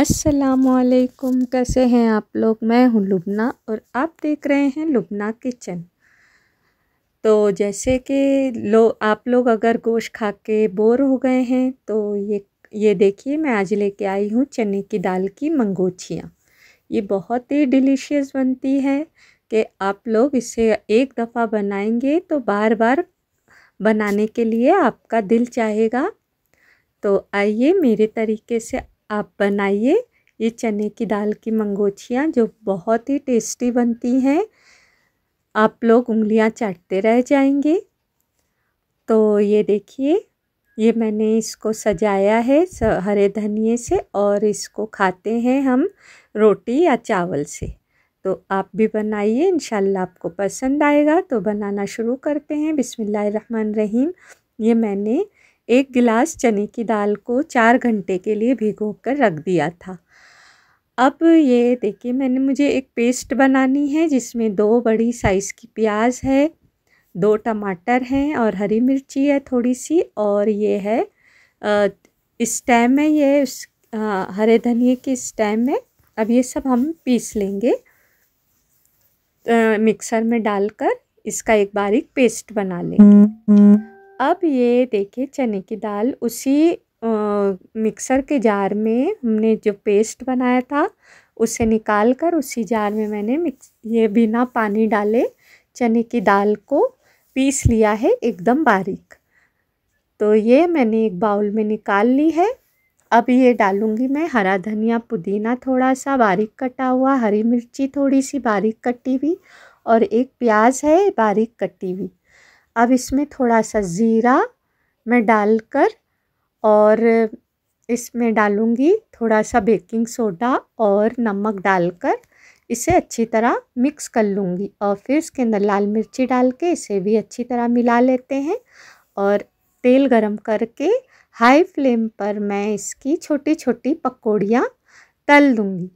असलकुम कैसे हैं आप लोग मैं हूं लुबना और आप देख रहे हैं लुबना किचन तो जैसे कि लो आप लोग अगर गोश्त खा के बोर हो गए हैं तो ये ये देखिए मैं आज लेके आई हूँ चने की दाल की मंगोछियाँ ये बहुत ही डिलीशियस बनती है कि आप लोग इसे एक दफ़ा बनाएंगे तो बार बार बनाने के लिए आपका दिल चाहेगा तो आइए मेरे तरीके से आप बनाइए ये चने की दाल की मंगोछियाँ जो बहुत ही टेस्टी बनती हैं आप लोग उंगलियाँ चाटते रह जाएंगे तो ये देखिए ये मैंने इसको सजाया है हरे धनिए से और इसको खाते हैं हम रोटी या चावल से तो आप भी बनाइए इन आपको पसंद आएगा तो बनाना शुरू करते हैं रहीम ये मैंने एक गिलास चने की दाल को चार घंटे के लिए भिगो कर रख दिया था अब ये देखिए मैंने मुझे एक पेस्ट बनानी है जिसमें दो बड़ी साइज़ की प्याज है दो टमाटर हैं और हरी मिर्ची है थोड़ी सी और ये है स्टैम है ये उस हरे धनिए के स्टैम है अब ये सब हम पीस लेंगे आ, मिक्सर में डालकर इसका एक बारीक पेस्ट बना लेंगे अब ये देखिए चने की दाल उसी मिक्सर के जार में हमने जो पेस्ट बनाया था उसे निकाल कर उसी जार में मैंने मिक्स ये बिना पानी डाले चने की दाल को पीस लिया है एकदम बारीक तो ये मैंने एक बाउल में निकाल ली है अब ये डालूँगी मैं हरा धनिया पुदीना थोड़ा सा बारीक कटा हुआ हरी मिर्ची थोड़ी सी बारीक कटी हुई और एक प्याज है बारीक कटी हुई अब इसमें थोड़ा सा ज़ीरा मैं डालकर और इसमें डालूँगी थोड़ा सा बेकिंग सोडा और नमक डालकर इसे अच्छी तरह मिक्स कर लूँगी और फिर इसके अंदर लाल मिर्ची डाल के इसे भी अच्छी तरह मिला लेते हैं और तेल गरम करके हाई फ्लेम पर मैं इसकी छोटी छोटी पकौड़ियाँ तल दूँगी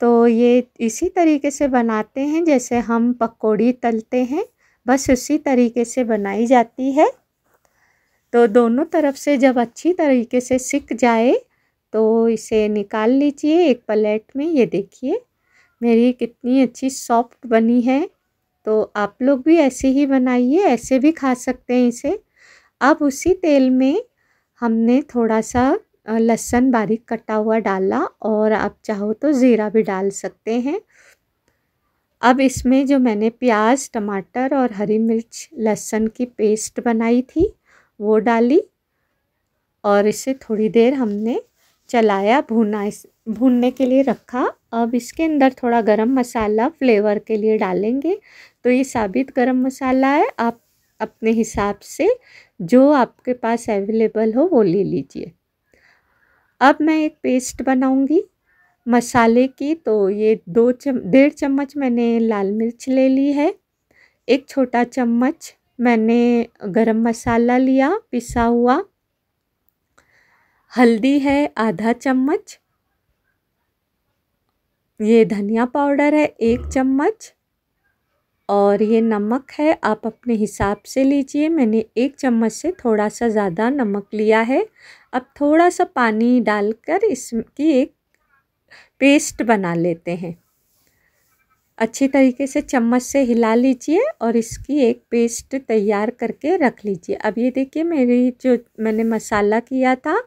तो ये इसी तरीके से बनाते हैं जैसे हम पकौड़ी तलते हैं बस उसी तरीके से बनाई जाती है तो दोनों तरफ से जब अच्छी तरीके से सिक जाए तो इसे निकाल लीजिए एक प्लेट में ये देखिए मेरी कितनी अच्छी सॉफ्ट बनी है तो आप लोग भी ऐसे ही बनाइए ऐसे भी खा सकते हैं इसे अब उसी तेल में हमने थोड़ा सा लहसुन बारीक कटा हुआ डाला और आप चाहो तो ज़ीरा भी डाल सकते हैं अब इसमें जो मैंने प्याज टमाटर और हरी मिर्च लहसुन की पेस्ट बनाई थी वो डाली और इसे थोड़ी देर हमने चलाया भुना इस भूनने के लिए रखा अब इसके अंदर थोड़ा गरम मसाला फ्लेवर के लिए डालेंगे तो ये साबित गरम मसाला है आप अपने हिसाब से जो आपके पास अवेलेबल हो वो ले लीजिए अब मैं एक पेस्ट बनाऊंगी मसाले की तो ये दो चम डेढ़ चम्मच मैंने लाल मिर्च ले ली है एक छोटा चम्मच मैंने गरम मसाला लिया पिसा हुआ हल्दी है आधा चम्मच ये धनिया पाउडर है एक चम्मच और ये नमक है आप अपने हिसाब से लीजिए मैंने एक चम्मच से थोड़ा सा ज़्यादा नमक लिया है अब थोड़ा सा पानी डालकर इसकी एक पेस्ट बना लेते हैं अच्छी तरीके से चम्मच से हिला लीजिए और इसकी एक पेस्ट तैयार करके रख लीजिए अब ये देखिए मेरी जो मैंने मसाला किया था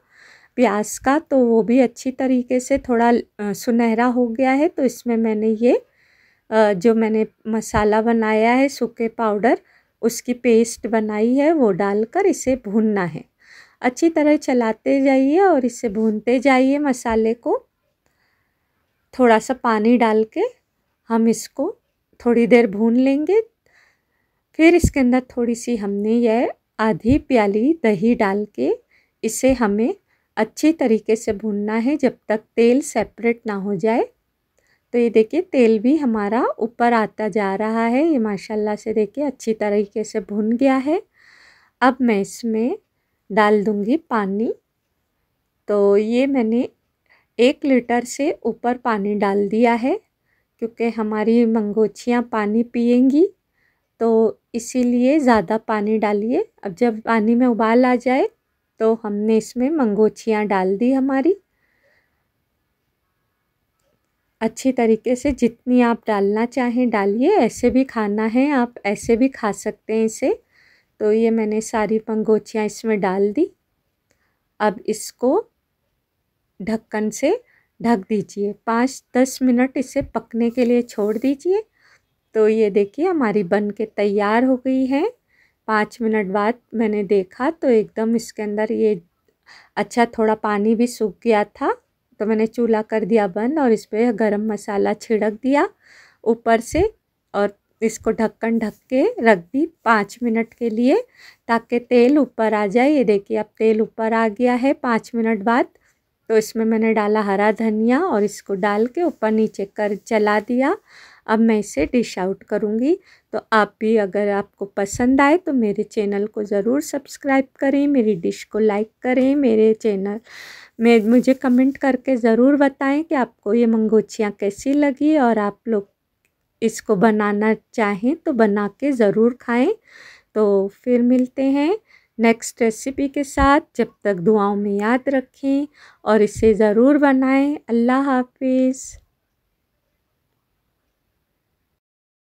प्याज का तो वो भी अच्छी तरीके से थोड़ा सुनहरा हो गया है तो इसमें मैंने ये जो मैंने मसाला बनाया है सूखे पाउडर उसकी पेस्ट बनाई है वो डालकर इसे भूनना है अच्छी तरह चलाते जाइए और इसे भूनते जाइए मसाले को थोड़ा सा पानी डाल के हम इसको थोड़ी देर भून लेंगे फिर इसके अंदर थोड़ी सी हमने यह आधी प्याली दही डाल के इसे हमें अच्छी तरीके से भूनना है जब तक तेल सेपरेट ना हो जाए तो ये देखिए तेल भी हमारा ऊपर आता जा रहा है ये माशाल्लाह से देखिए अच्छी तरीके से भुन गया है अब मैं इसमें डाल दूँगी पानी तो ये मैंने एक लीटर से ऊपर पानी डाल दिया है क्योंकि हमारी मंगोछियाँ पानी पिएंगी तो इसीलिए ज़्यादा पानी डालिए अब जब पानी में उबाल आ जाए तो हमने इसमें मंगोछियाँ डाल दी हमारी अच्छी तरीके से जितनी आप डालना चाहें डालिए ऐसे भी खाना है आप ऐसे भी खा सकते हैं इसे तो ये मैंने सारी मंगोछियाँ इसमें डाल दी अब इसको ढक्कन से ढक दीजिए पाँच दस मिनट इसे पकने के लिए छोड़ दीजिए तो ये देखिए हमारी बन के तैयार हो गई है पाँच मिनट बाद मैंने देखा तो एकदम इसके अंदर ये अच्छा थोड़ा पानी भी सूख गया था तो मैंने चूल्हा कर दिया बंद और इस पर गर्म मसाला छिड़क दिया ऊपर से और इसको ढक्कन ढक के रख दी पाँच मिनट के लिए ताकि तेल ऊपर आ जाए ये देखिए अब तेल ऊपर आ गया है पाँच मिनट बाद तो इसमें मैंने डाला हरा धनिया और इसको डाल के ऊपर नीचे कर चला दिया अब मैं इसे डिश आउट करूँगी तो आप भी अगर आपको पसंद आए तो मेरे चैनल को ज़रूर सब्सक्राइब करें मेरी डिश को लाइक करें मेरे चैनल में मुझे कमेंट करके ज़रूर बताएं कि आपको ये मंगोचियाँ कैसी लगी और आप लोग इसको बनाना चाहें तो बना के ज़रूर खाएं तो फिर मिलते हैं नेक्स्ट रेसिपी के साथ जब तक दुआओं में याद रखें और इसे ज़रूर बनाएं अल्लाह हाफिज़